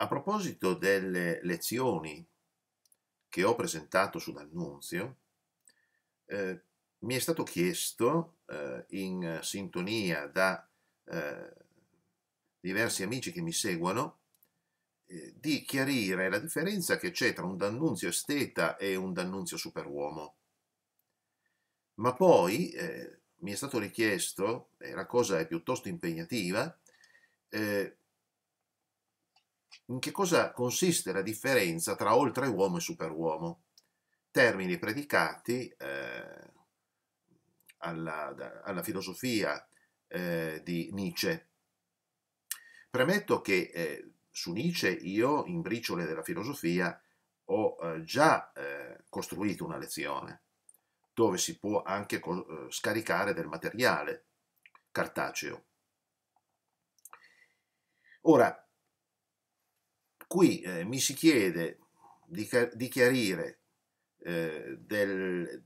A proposito delle lezioni che ho presentato su D'Annunzio, eh, mi è stato chiesto, eh, in sintonia da eh, diversi amici che mi seguono, eh, di chiarire la differenza che c'è tra un D'Annunzio esteta e un D'Annunzio superuomo. Ma poi eh, mi è stato richiesto, e la cosa è piuttosto impegnativa, eh, in che cosa consiste la differenza tra oltre uomo e superuomo, termini predicati eh, alla, da, alla, filosofia eh, di Nietzsche. Premetto che eh, su Nietzsche io, in briciole della filosofia, ho eh, già eh, costruito una lezione dove si può anche eh, scaricare del materiale cartaceo. Ora, Qui eh, mi si chiede di, di chiarire eh, del,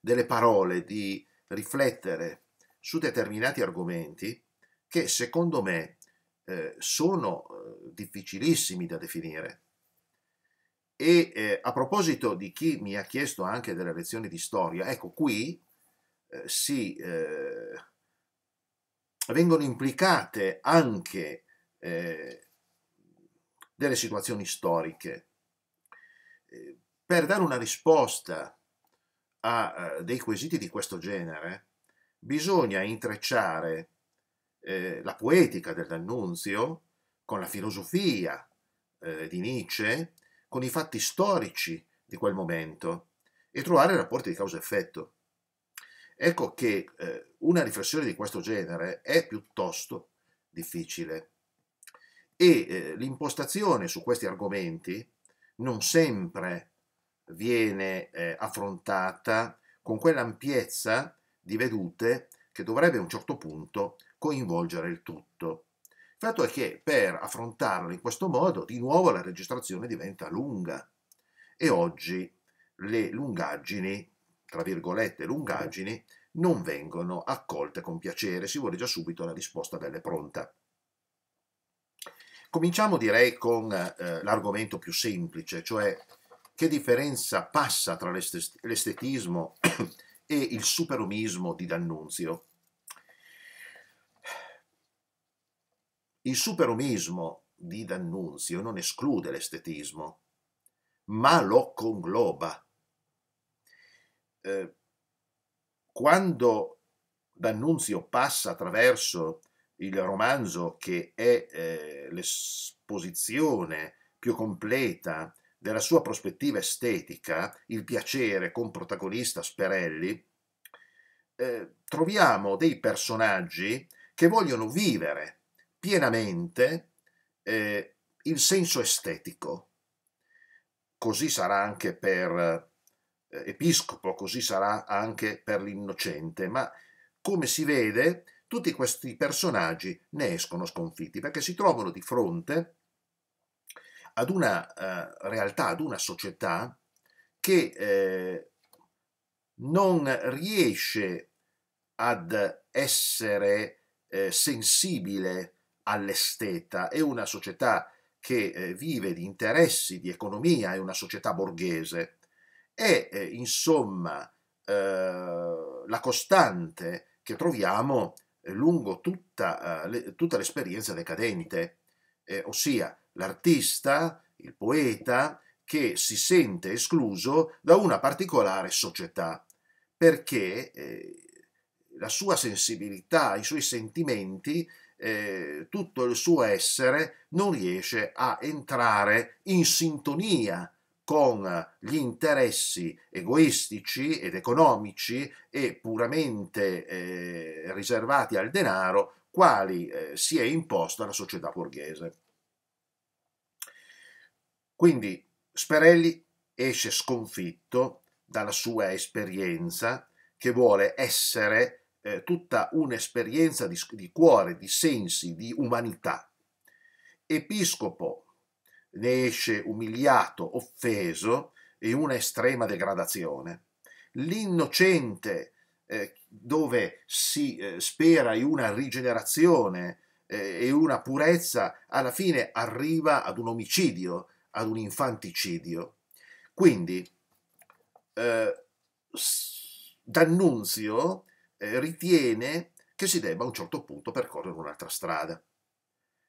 delle parole, di riflettere su determinati argomenti che secondo me eh, sono eh, difficilissimi da definire. E eh, a proposito di chi mi ha chiesto anche delle lezioni di storia, ecco qui eh, si sì, eh, vengono implicate anche eh, delle situazioni storiche. Eh, per dare una risposta a eh, dei quesiti di questo genere bisogna intrecciare eh, la poetica del D'Annunzio con la filosofia di Nietzsche, con i fatti storici di quel momento e trovare rapporti di causa-effetto. Ecco che una riflessione di questo genere è piuttosto difficile e eh, l'impostazione su questi argomenti non sempre viene eh, affrontata con quell'ampiezza di vedute che dovrebbe a un certo punto coinvolgere il tutto. Il fatto è che per affrontarlo in questo modo, di nuovo la registrazione diventa lunga e oggi le lungaggini, tra virgolette lungaggini, non vengono accolte con piacere, si vuole già subito la risposta bella e pronta. Cominciamo direi con eh, l'argomento più semplice, cioè che differenza passa tra l'estetismo e il superomismo di D'Annunzio. Il superomismo di D'Annunzio non esclude l'estetismo, ma lo congloba. Eh, quando D'Annunzio passa attraverso il romanzo che è eh, l'esposizione più completa della sua prospettiva estetica, Il piacere con protagonista Sperelli, eh, troviamo dei personaggi che vogliono vivere pienamente eh, il senso estetico. Così sarà anche per eh, Episcopo, così sarà anche per l'Innocente, ma come si vede tutti questi personaggi ne escono sconfitti perché si trovano di fronte ad una eh, realtà, ad una società che eh, non riesce ad essere eh, sensibile all'esteta, è una società che eh, vive di interessi, di economia, è una società borghese. È eh, insomma eh, la costante che troviamo eh, lungo tutta, eh, tutta l'esperienza decadente, eh, ossia l'artista, il poeta, che si sente escluso da una particolare società, perché la sua sensibilità, i suoi sentimenti, eh, tutto il suo essere non riesce a entrare in sintonia con gli interessi egoistici ed economici e puramente eh, riservati al denaro quali eh, si è imposta la società borghese. Quindi Sperelli esce sconfitto dalla sua esperienza che vuole essere eh, tutta un'esperienza di, di cuore, di sensi, di umanità. Episcopo ne esce umiliato, offeso, in una estrema degradazione. L'innocente, eh, dove si eh, spera in una rigenerazione eh, e una purezza, alla fine arriva ad un omicidio, ad un infanticidio. Quindi, eh, D'Annunzio eh, ritiene che si debba a un certo punto percorrere un'altra strada.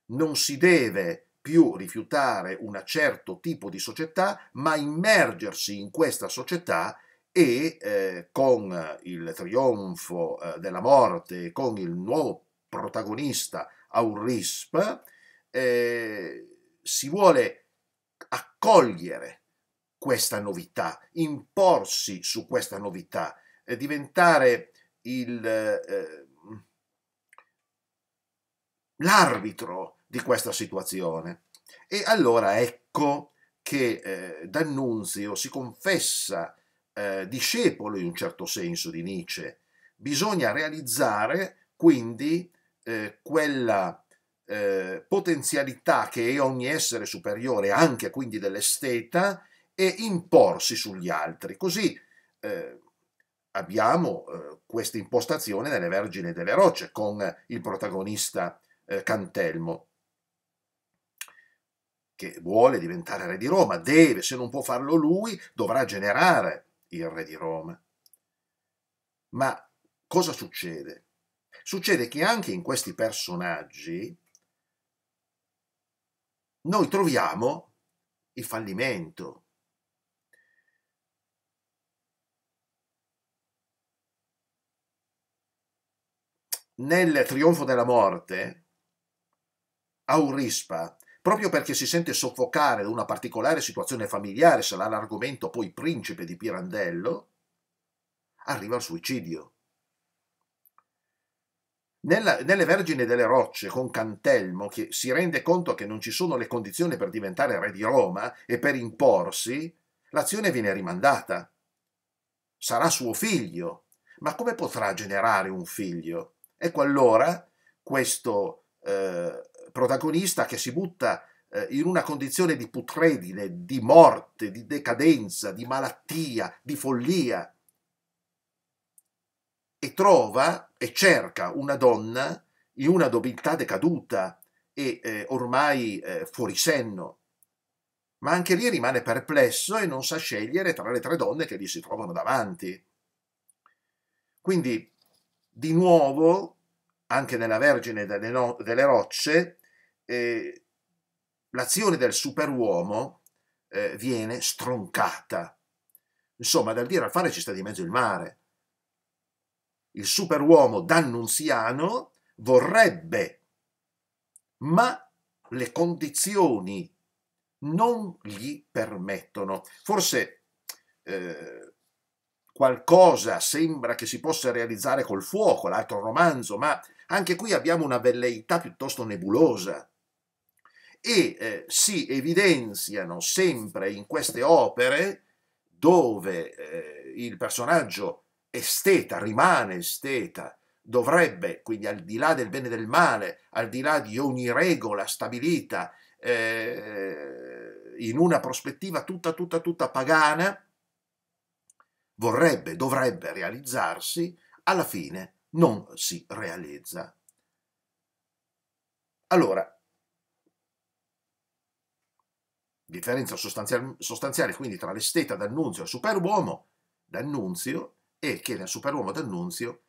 Non si deve più rifiutare un certo tipo di società, ma immergersi in questa società e eh, con il trionfo eh, della morte, con il nuovo protagonista Aurisp, eh, si vuole accogliere questa novità, imporsi su questa novità, eh, diventare il eh, mm, l'arbitro di questa situazione. E allora ecco che eh, D'Annunzio si confessa eh, discepolo in un certo senso di Nietzsche. Bisogna realizzare quindi eh, quella eh, potenzialità che è ogni essere superiore, anche quindi dell'esteta, e imporsi sugli altri. Così eh, abbiamo eh, questa impostazione nelle Vergini delle Rocce con il protagonista Cantelmo che vuole diventare re di Roma, deve, se non può farlo lui, dovrà generare il re di Roma. Ma cosa succede? Succede che anche in questi personaggi noi troviamo il fallimento. Nel Trionfo della Morte, Aurispa proprio perché si sente soffocare da una particolare situazione familiare, sarà l'argomento poi principe di Pirandello, arriva al suicidio. Nella, nelle Vergine delle Rocce con Cantelmo che si rende conto che non ci sono le condizioni per diventare re di Roma e per imporsi, l'azione viene rimandata. Sarà suo figlio, ma come potrà generare un figlio? Ecco allora questo eh, protagonista che si butta eh, in una condizione di putredine, di morte, di decadenza, di malattia, di follia. E trova e cerca una donna in una nobiltà decaduta e eh, ormai eh, fuori senno. Ma anche lì rimane perplesso e non sa scegliere tra le tre donne che gli si trovano davanti. Quindi, di nuovo, anche nella Vergine delle, no delle Rocce, eh, l'azione del superuomo eh, viene stroncata. Insomma, dal dire al fare ci sta di mezzo il mare. Il superuomo dannunziano vorrebbe, ma le condizioni non gli permettono. Forse eh, qualcosa sembra che si possa realizzare col fuoco, l'altro romanzo, ma anche qui abbiamo una velleità piuttosto nebulosa e eh, si evidenziano sempre in queste opere dove eh, il personaggio esteta, rimane esteta, dovrebbe, quindi al di là del bene e del male, al di là di ogni regola stabilita, eh, in una prospettiva tutta, tutta, tutta pagana, vorrebbe, dovrebbe realizzarsi, alla fine non si realizza. Allora, differenza sostanziale, sostanziale quindi tra l'esteta d'Annunzio e il superuomo d'Annunzio è che nel superuomo d'Annunzio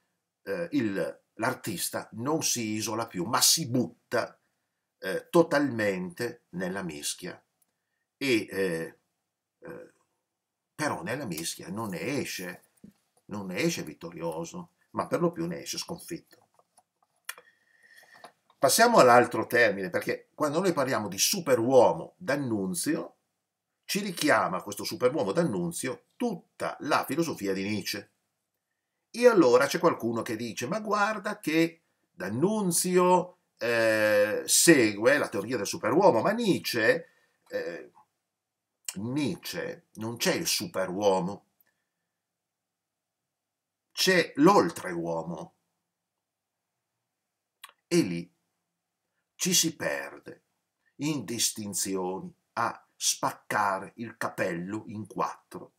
eh, l'artista non si isola più, ma si butta eh, totalmente nella mischia. E, eh, eh, però nella mischia non ne esce, non ne esce vittorioso, ma per lo più ne esce sconfitto. Passiamo all'altro termine, perché quando noi parliamo di superuomo d'annunzio, ci richiama questo superuomo d'annunzio tutta la filosofia di Nietzsche. E allora c'è qualcuno che dice, ma guarda che D'Annunzio eh, segue la teoria del superuomo, ma Nietzsche, eh, Nietzsche non c'è il superuomo, c'è l'oltreuomo. E lì ci si perde in distinzioni a spaccare il capello in quattro.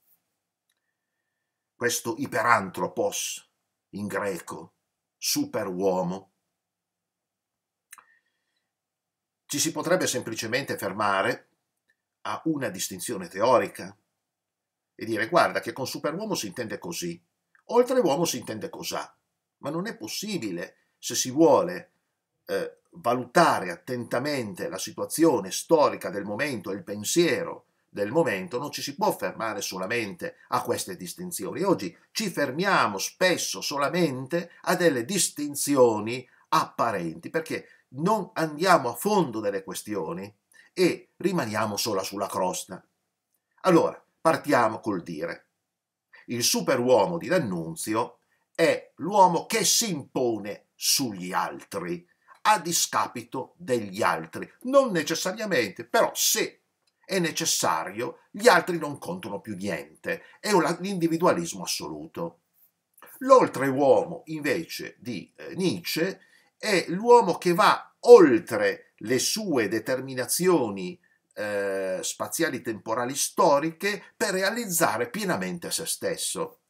Questo iperantropos, in greco, superuomo, ci si potrebbe semplicemente fermare a una distinzione teorica e dire guarda che con superuomo si intende così, oltre uomo si intende cos'ha, ma non è possibile se si vuole eh, valutare attentamente la situazione storica del momento, e il pensiero del momento, non ci si può fermare solamente a queste distinzioni. Oggi ci fermiamo spesso solamente a delle distinzioni apparenti, perché non andiamo a fondo delle questioni e rimaniamo sola sulla crosta. Allora, partiamo col dire. Il superuomo di D'Annunzio è l'uomo che si impone sugli altri, a discapito degli altri. Non necessariamente, però se è necessario, gli altri non contano più niente. È un individualismo assoluto. L'oltreuomo, invece, di eh, Nietzsche è l'uomo che va oltre le sue determinazioni eh, spaziali, temporali, storiche per realizzare pienamente se stesso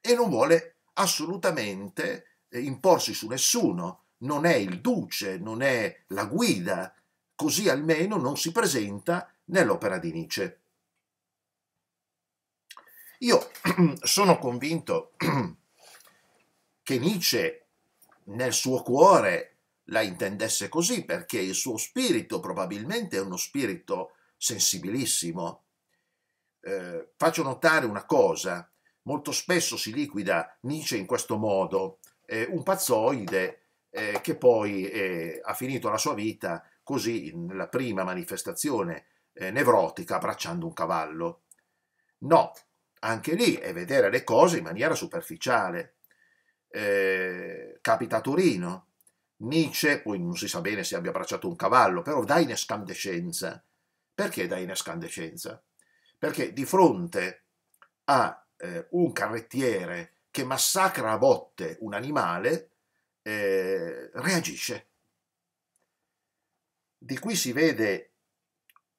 e non vuole assolutamente eh, imporsi su nessuno, non è il duce, non è la guida, così almeno non si presenta nell'opera di Nietzsche. Io sono convinto che Nietzsche nel suo cuore la intendesse così perché il suo spirito probabilmente è uno spirito sensibilissimo. Eh, faccio notare una cosa, molto spesso si liquida Nietzsche in questo modo, eh, un pazzoide eh, che poi eh, ha finito la sua vita così nella prima manifestazione eh, nevrotica abbracciando un cavallo. No, anche lì è vedere le cose in maniera superficiale. Eh, capita a Torino, Nietzsche, poi non si sa bene se abbia abbracciato un cavallo, però dà in escandescenza. Perché dà in escandescenza? Perché di fronte a eh, un carrettiere che massacra a botte un animale, eh, reagisce. Di qui si vede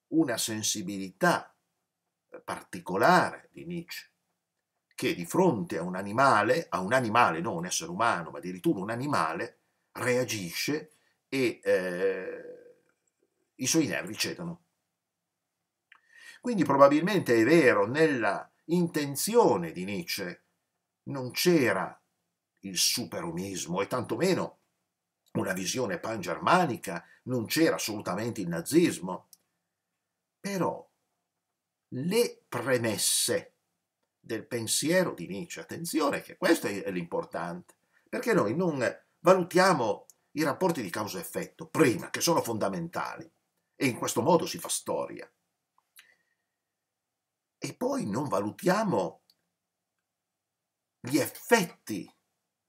una sensibilità particolare di Nietzsche, che di fronte a un animale, a un animale, non un essere umano, ma addirittura un animale, reagisce e eh, i suoi nervi cedono. Quindi probabilmente è vero, nella intenzione di Nietzsche non c'era il superumismo e tantomeno una visione pangermanica, non c'era assolutamente il nazismo. Però le premesse del pensiero di Nietzsche, attenzione che questo è l'importante, perché noi non valutiamo i rapporti di causa-effetto prima, che sono fondamentali, e in questo modo si fa storia. E poi non valutiamo gli effetti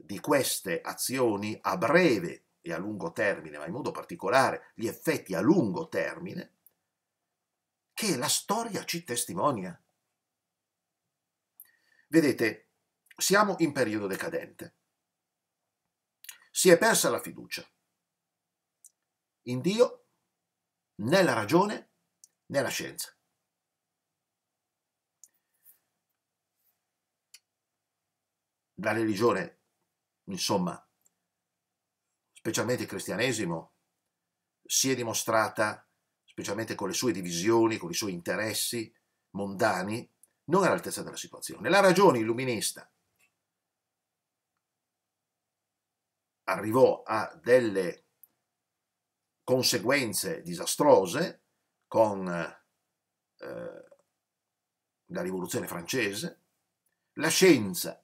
di queste azioni a breve e a lungo termine, ma in modo particolare gli effetti a lungo termine, che la storia ci testimonia. Vedete, siamo in periodo decadente. Si è persa la fiducia in Dio, nella ragione, nella scienza. La religione insomma, specialmente il cristianesimo, si è dimostrata, specialmente con le sue divisioni, con i suoi interessi mondani, non all'altezza della situazione. La ragione illuminista arrivò a delle conseguenze disastrose con eh, la rivoluzione francese, la scienza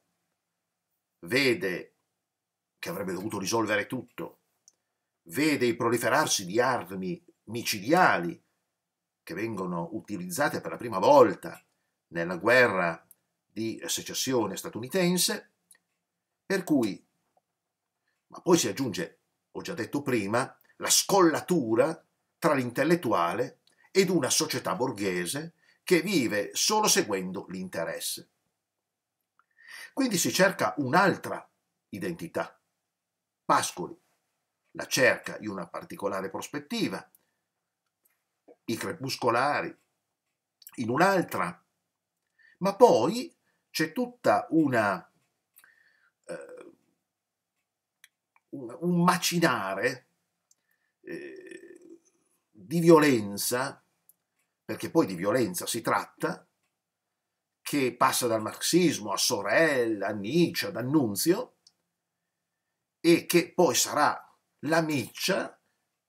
vede che avrebbe dovuto risolvere tutto, vede il proliferarsi di armi micidiali che vengono utilizzate per la prima volta nella guerra di secessione statunitense, per cui, ma poi si aggiunge, ho già detto prima, la scollatura tra l'intellettuale ed una società borghese che vive solo seguendo l'interesse. Quindi si cerca un'altra identità, pascoli, la cerca di una particolare prospettiva, i crepuscolari, in un'altra. Ma poi c'è tutta una... Eh, un macinare eh, di violenza, perché poi di violenza si tratta, che passa dal marxismo a Sorel, a Nietzsche, ad Annunzio, e che poi sarà la miccia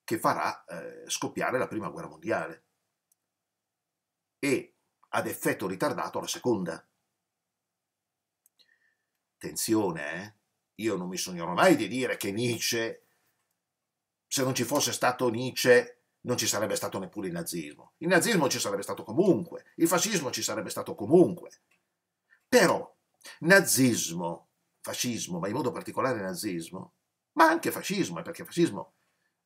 che farà eh, scoppiare la prima guerra mondiale e ad effetto ritardato la seconda. Attenzione, eh? io non mi sognerò mai di dire che Nietzsche, se non ci fosse stato Nietzsche, non ci sarebbe stato neppure il nazismo. Il nazismo ci sarebbe stato comunque, il fascismo ci sarebbe stato comunque. Però nazismo fascismo, ma in modo particolare nazismo, ma anche fascismo, eh, perché fascismo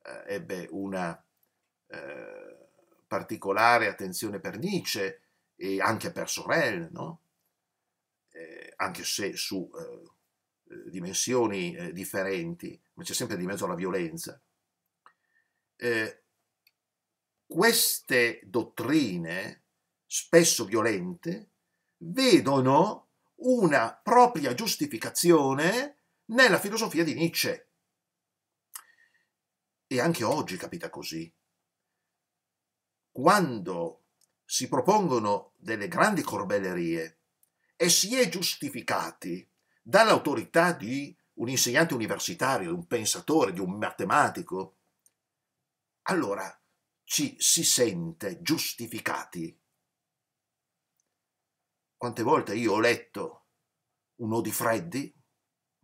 eh, ebbe una eh, particolare attenzione per Nietzsche e anche per Sorel, no? eh, anche se su eh, dimensioni eh, differenti, ma c'è sempre di mezzo la violenza. queste dottrine, spesso violente, vedono una propria giustificazione nella filosofia di Nietzsche. E anche oggi capita così. Quando si propongono delle grandi corbellerie e si è giustificati dall'autorità di un insegnante universitario, di un pensatore, di un matematico, allora ci si sente giustificati quante volte io ho letto un Odi Freddi,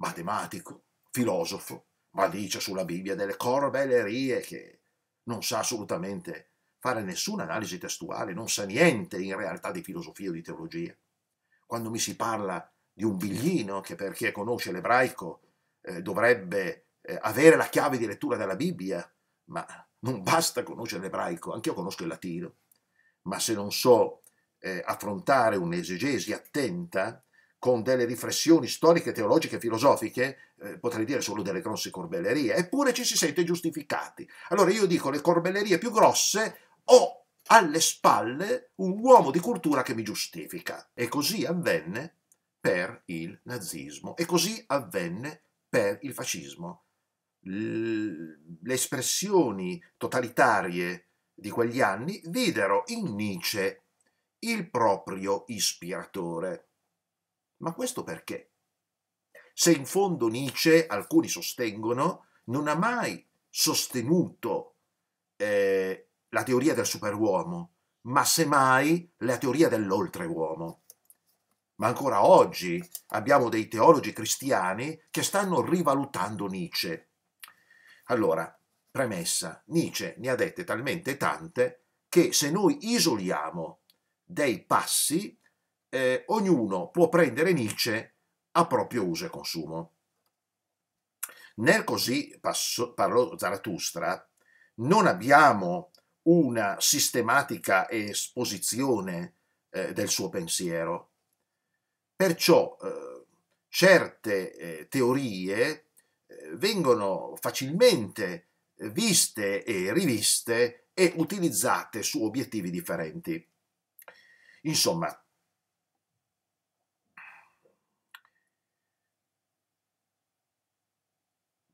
matematico, filosofo, ma dice sulla Bibbia delle corbellerie che non sa assolutamente fare nessuna analisi testuale, non sa niente in realtà di filosofia o di teologia. Quando mi si parla di un biglino che per chi conosce l'ebraico eh, dovrebbe eh, avere la chiave di lettura della Bibbia, ma non basta conoscere l'ebraico, anch'io conosco il latino, ma se non so eh, affrontare un'esegesi attenta con delle riflessioni storiche, teologiche filosofiche, eh, potrei dire solo delle grosse corbellerie, eppure ci si sente giustificati. Allora io dico le corbellerie più grosse ho alle spalle un uomo di cultura che mi giustifica. E così avvenne per il nazismo e così avvenne per il fascismo. L- le espressioni totalitarie di quegli anni videro in Nietzsche il proprio ispiratore. Ma questo perché? Se in fondo Nietzsche, alcuni sostengono, non ha mai sostenuto eh, la teoria del superuomo, ma semmai la teoria dell'oltreuomo. Ma ancora oggi abbiamo dei teologi cristiani che stanno rivalutando Nietzsche. Allora, premessa, Nietzsche ne ha dette talmente tante che se noi isoliamo dei passi, eh, ognuno può prendere Nietzsche a proprio uso e consumo. Nel così passo, parlò Zarathustra non abbiamo una sistematica esposizione eh, del suo pensiero. Perciò eh, certe eh, teorie eh, vengono facilmente viste e riviste e utilizzate su obiettivi differenti. Insomma,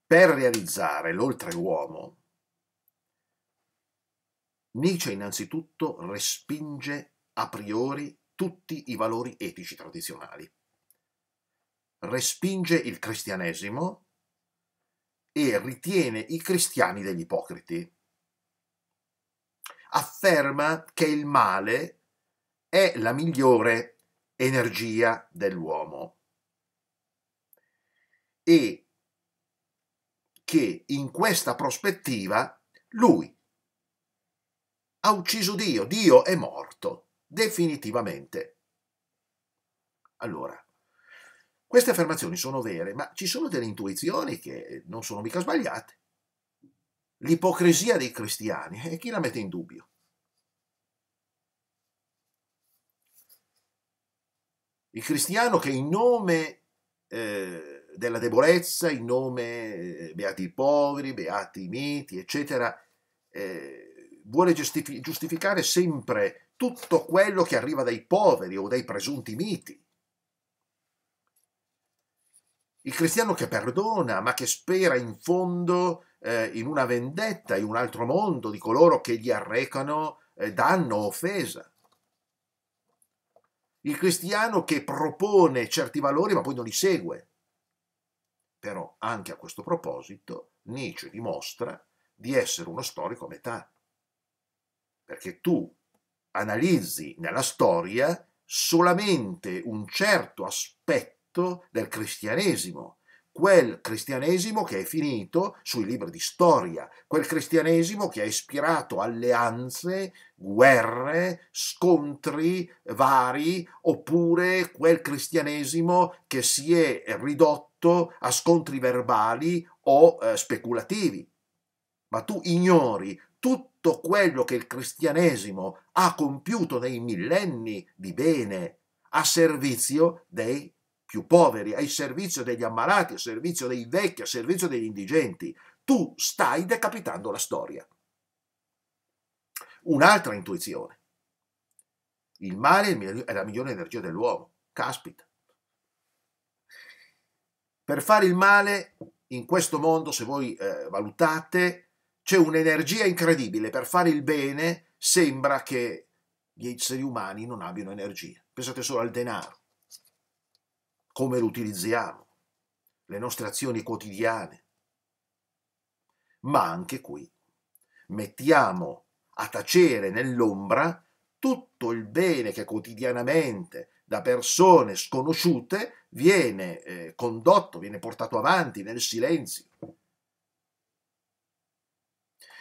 per realizzare l'oltre uomo, Nietzsche innanzitutto respinge a priori tutti i valori etici tradizionali. Respinge il cristianesimo e ritiene i cristiani degli ipocriti. Afferma che il male è la migliore energia dell'uomo e che in questa prospettiva lui ha ucciso Dio, Dio è morto, definitivamente. Allora, queste affermazioni sono vere, ma ci sono delle intuizioni che non sono mica sbagliate. L'ipocrisia dei cristiani, eh, chi la mette in dubbio? Il cristiano che in nome eh, della debolezza, in nome eh, beati i poveri, beati i miti, eccetera, eh, vuole giustifi giustificare sempre tutto quello che arriva dai poveri o dai presunti miti. Il cristiano che perdona, ma che spera in fondo eh, in una vendetta in un altro mondo di coloro che gli arrecano eh, danno o offesa il cristiano che propone certi valori ma poi non li segue. Però anche a questo proposito Nietzsche dimostra di essere uno storico a metà, perché tu analizzi nella storia solamente un certo aspetto del cristianesimo, quel cristianesimo che è finito sui libri di storia, quel cristianesimo che ha ispirato alleanze, guerre, scontri vari, oppure quel cristianesimo che si è ridotto a scontri verbali o eh, speculativi. Ma tu ignori tutto quello che il cristianesimo ha compiuto nei millenni di bene a servizio dei più poveri, ai servizio degli ammalati, al servizio dei vecchi, al servizio degli indigenti. Tu stai decapitando la storia. Un'altra intuizione. Il male è la migliore energia dell'uomo. Caspita. Per fare il male in questo mondo, se voi eh, valutate, c'è un'energia incredibile. Per fare il bene sembra che gli esseri umani non abbiano energia. Pensate solo al denaro come lo utilizziamo, le nostre azioni quotidiane. Ma anche qui mettiamo a tacere nell'ombra tutto il bene che quotidianamente da persone sconosciute viene eh, condotto, viene portato avanti nel silenzio.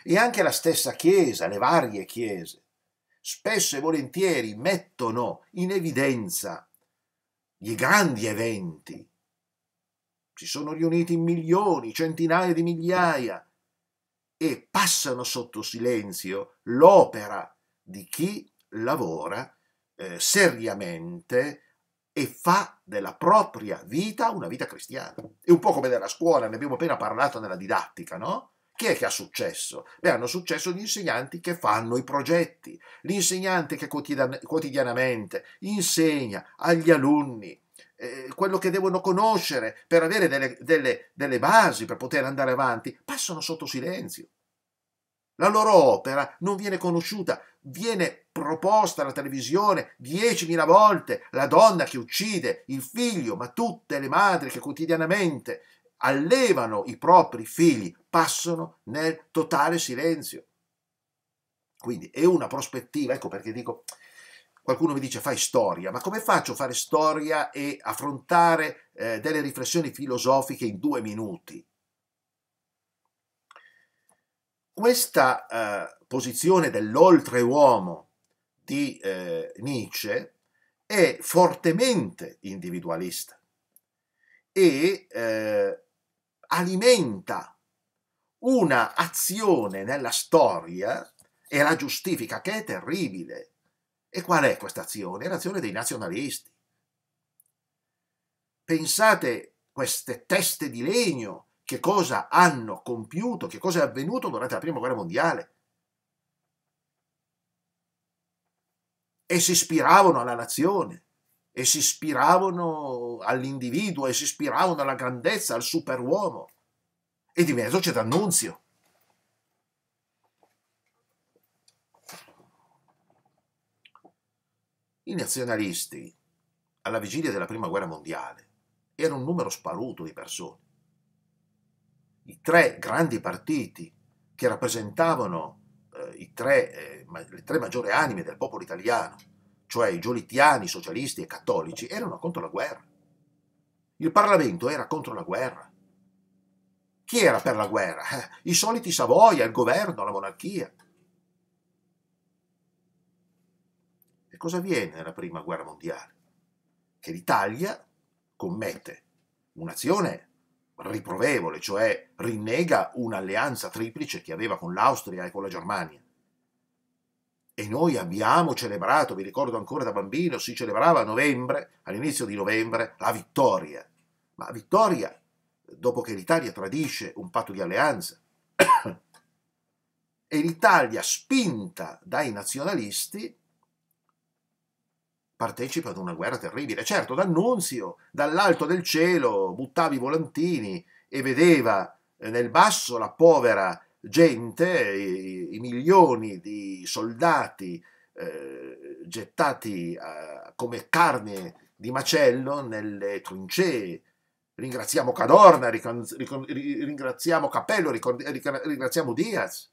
E anche la stessa Chiesa, le varie Chiese, spesso e volentieri mettono in evidenza i grandi eventi. Si sono riuniti in milioni, centinaia di migliaia e passano sotto silenzio l'opera di chi lavora eh, seriamente e fa della propria vita una vita cristiana. È un po' come della scuola, ne abbiamo appena parlato nella didattica, no? Chi è che ha successo? Beh, hanno successo gli insegnanti che fanno i progetti, l'insegnante che quotidianamente insegna agli alunni eh, quello che devono conoscere per avere delle, delle, delle basi per poter andare avanti, passano sotto silenzio. La loro opera non viene conosciuta, viene proposta alla televisione 10.000 volte, la donna che uccide il figlio, ma tutte le madri che quotidianamente allevano i propri figli passano nel totale silenzio. Quindi è una prospettiva, ecco perché dico, qualcuno mi dice fai storia, ma come faccio a fare storia e affrontare eh, delle riflessioni filosofiche in due minuti? Questa eh, posizione dell'oltreuomo di eh, Nietzsche è fortemente individualista e eh, alimenta una azione nella storia e la giustifica che è terribile. E qual è questa azione? l'azione dei nazionalisti. Pensate queste teste di legno che cosa hanno compiuto, che cosa è avvenuto durante la Prima Guerra Mondiale. E si ispiravano alla nazione e si ispiravano all'individuo e si ispiravano alla grandezza, al superuomo. E di mezzo c'è D'Annunzio. I nazionalisti, alla vigilia della Prima Guerra Mondiale, erano un numero sparuto di persone. I tre grandi partiti che rappresentavano eh, tre, eh, le tre maggiori anime del popolo italiano, cioè i giolittiani, socialisti e cattolici, erano contro la guerra. Il Parlamento era contro la guerra. Chi era per la guerra? Eh, I soliti Savoia, il governo, la monarchia. E cosa avviene nella prima guerra mondiale? Che l'Italia commette un'azione riprovevole, cioè rinnega un'alleanza triplice che aveva con l'Austria e con la Germania e noi abbiamo celebrato, vi ricordo ancora da bambino, si celebrava a novembre, all'inizio di novembre, la vittoria. Ma vittoria dopo che l'Italia tradisce un patto di alleanza. e l'Italia, spinta dai nazionalisti, partecipa ad una guerra terribile. Certo, D'Annunzio, dall'alto del cielo, buttava i volantini e vedeva nel basso la povera gente, i, i milioni di soldati eh, gettati a, eh, come carne di macello nelle trincee. Ringraziamo Cadorna, ricon, ricon, ringraziamo Capello, ricon, ringraziamo Diaz.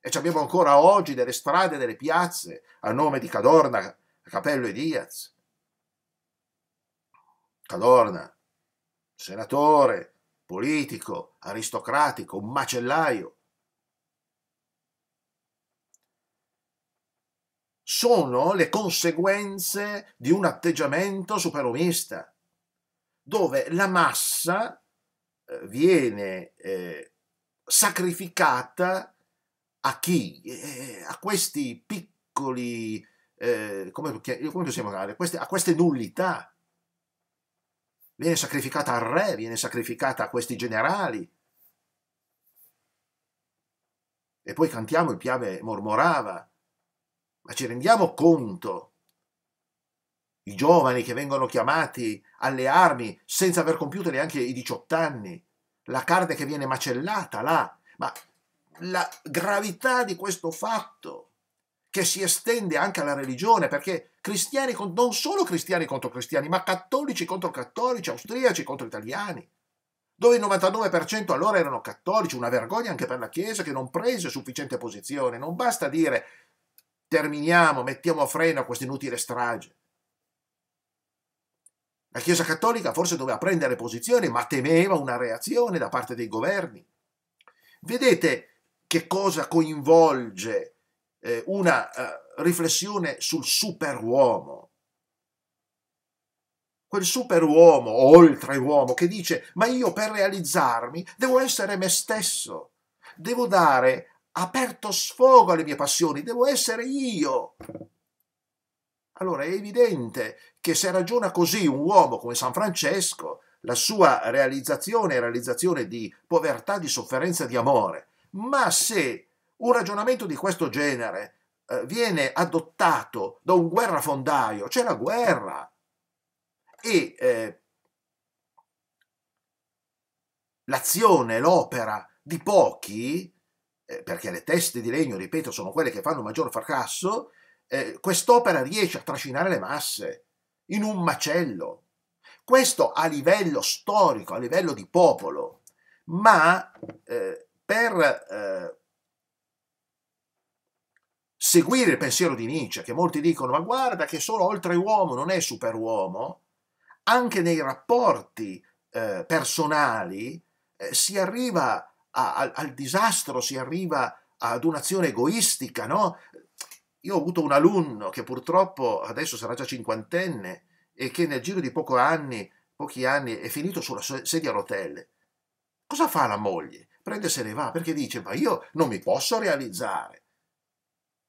E ci abbiamo ancora oggi delle strade, delle piazze a nome di Cadorna, Capello e Diaz. Cadorna, senatore, politico, aristocratico, un macellaio, sono le conseguenze di un atteggiamento superomista, dove la massa eh, viene eh, sacrificata a chi? Eh, a questi piccoli, eh, come, come, possiamo chiamare, queste, a queste nullità. Viene sacrificata al re, viene sacrificata a questi generali. E poi cantiamo il piave mormorava, ma ci rendiamo conto? I giovani che vengono chiamati alle armi senza aver compiuto neanche i 18 anni, la carne che viene macellata là, ma la gravità di questo fatto che si estende anche alla religione, perché cristiani, non solo cristiani contro cristiani, ma cattolici contro cattolici, austriaci contro italiani, dove il 99% allora erano cattolici, una vergogna anche per la Chiesa che non prese sufficiente posizione. Non basta dire terminiamo, mettiamo a freno a questa inutile strage. La Chiesa Cattolica forse doveva prendere posizione, ma temeva una reazione da parte dei governi. Vedete che cosa coinvolge eh, una eh, riflessione sul superuomo. Quel superuomo, oltre uomo, che dice, ma io per realizzarmi devo essere me stesso, devo dare aperto sfogo alle mie passioni, devo essere io. Allora è evidente che se ragiona così un uomo come San Francesco, la sua realizzazione è realizzazione di povertà, di sofferenza, di amore. Ma se un ragionamento di questo genere eh, viene adottato da un guerrafondaio, c'è la guerra. E eh, l'azione, l'opera di pochi eh, perché le teste di legno, ripeto, sono quelle che fanno maggior fracasso, eh, quest'opera riesce a trascinare le masse in un macello. Questo a livello storico, a livello di popolo, ma eh, per eh, seguire il pensiero di Nietzsche, che molti dicono ma guarda che solo oltre uomo non è superuomo, anche nei rapporti eh, personali eh, si arriva a a, a, al disastro, si arriva ad un'azione egoistica, no? Io ho avuto un alunno che purtroppo adesso sarà già cinquantenne e che nel giro di anni, pochi anni è finito sulla sedia a rotelle. Cosa fa la moglie? Prende e se ne va perché dice ma io non mi posso realizzare.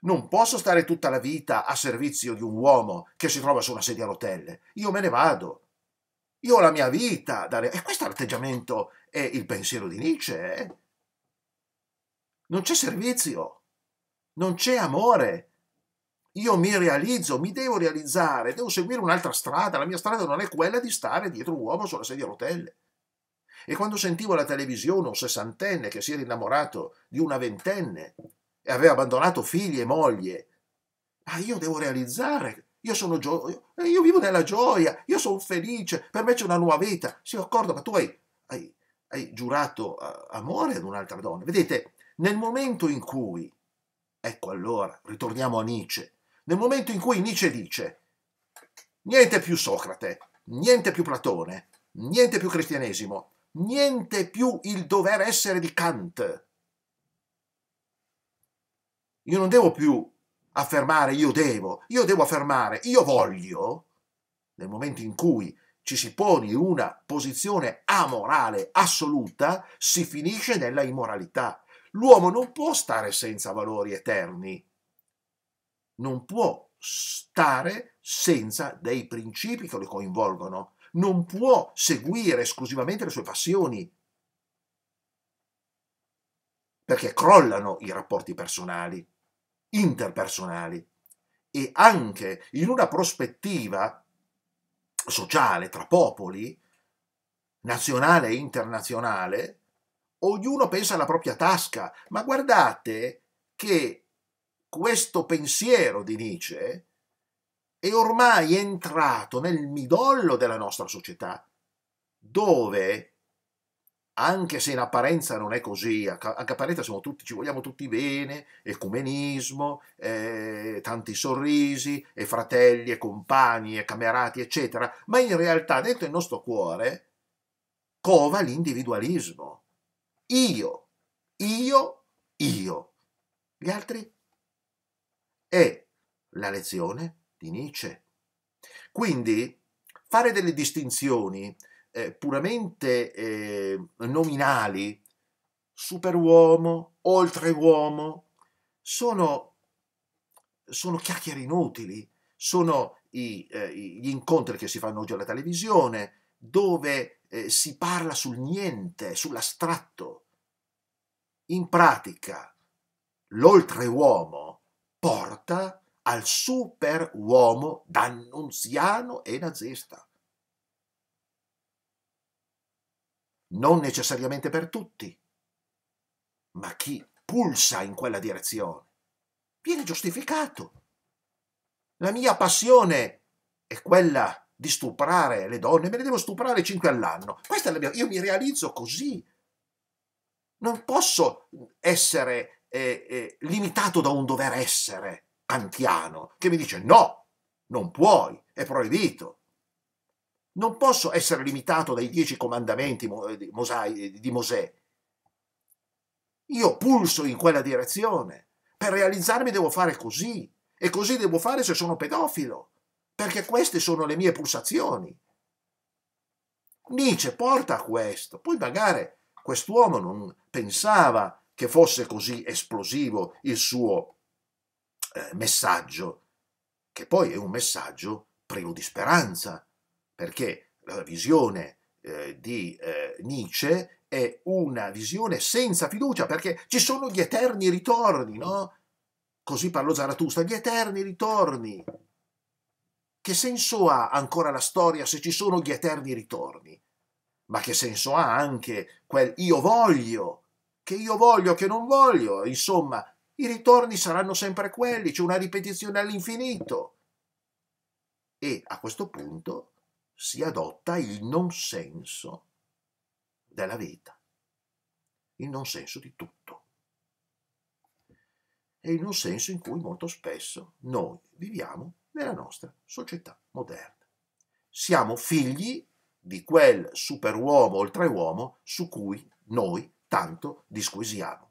Non posso stare tutta la vita a servizio di un uomo che si trova su una sedia a rotelle. Io me ne vado. Io ho la mia vita. Da E questo è l'atteggiamento è il pensiero di Nietzsche. Eh? Non c'è servizio, non c'è amore. Io mi realizzo, mi devo realizzare, devo seguire un'altra strada. La mia strada non è quella di stare dietro un uomo sulla sedia a rotelle. E quando sentivo alla televisione un sessantenne che si era innamorato di una ventenne e aveva abbandonato figli e moglie, ma ah, io devo realizzare io sono gio- io vivo nella gioia, io sono felice, per me c'è una nuova vita. Sì, d'accordo, ma tu hai, hai, hai giurato amore ad un'altra donna. Vedete, nel momento in cui, ecco allora, ritorniamo a Nietzsche, nel momento in cui Nietzsche dice niente più Socrate, niente più Platone, niente più cristianesimo, niente più il dover essere di Kant. Io non devo più affermare io devo, io devo affermare io voglio, nel momento in cui ci si pone una posizione amorale assoluta, si finisce nella immoralità. L'uomo non può stare senza valori eterni, non può stare senza dei principi che lo coinvolgono, non può seguire esclusivamente le sue passioni, perché crollano i rapporti personali, interpersonali e anche in una prospettiva sociale tra popoli, nazionale e internazionale, ognuno pensa alla propria tasca, ma guardate che questo pensiero di Nietzsche è ormai entrato nel midollo della nostra società, dove anche se in apparenza non è così, anche in apparenza tutti, ci vogliamo tutti bene, ecumenismo, eh, tanti sorrisi, e fratelli, e compagni, e camerati, eccetera, ma in realtà dentro il nostro cuore cova l'individualismo. Io, io, io. Gli altri? È la lezione di Nietzsche. Quindi fare delle distinzioni eh, puramente eh, nominali, superuomo, oltreuomo, sono, sono chiacchiere inutili, sono i, eh, gli incontri che si fanno oggi alla televisione, dove eh, si parla sul niente, sull'astratto. In pratica, l'oltreuomo porta al superuomo dannunziano e nazista. non necessariamente per tutti, ma chi pulsa in quella direzione viene giustificato. La mia passione è quella di stuprare le donne, me ne devo stuprare cinque all'anno. Questa è la mia, io mi realizzo così. Non posso essere eh, eh, limitato da un dover essere antiano che mi dice no, non puoi, è proibito. Non posso essere limitato dai dieci comandamenti eh, eh, di Mosè. Io pulso in quella direzione. Per realizzarmi devo fare così. E così devo fare se sono pedofilo. Perché queste sono le mie pulsazioni. Nietzsche porta a questo. Poi magari quest'uomo non pensava che fosse così esplosivo il suo eh, messaggio, che poi è un messaggio privo di speranza, perché la visione eh, di eh, Nietzsche è una visione senza fiducia, perché ci sono gli eterni ritorni, no? Così parlo Zaratustra, gli eterni ritorni. Che senso ha ancora la storia se ci sono gli eterni ritorni? Ma che senso ha anche quel io voglio, che io voglio, che non voglio? Insomma, i ritorni saranno sempre quelli, c'è una ripetizione all'infinito. E a questo punto si adotta il non senso della vita, il non senso di tutto. È il non senso in cui molto spesso noi viviamo nella nostra società moderna. Siamo figli di quel superuomo oltreuomo su cui noi tanto disquisiamo.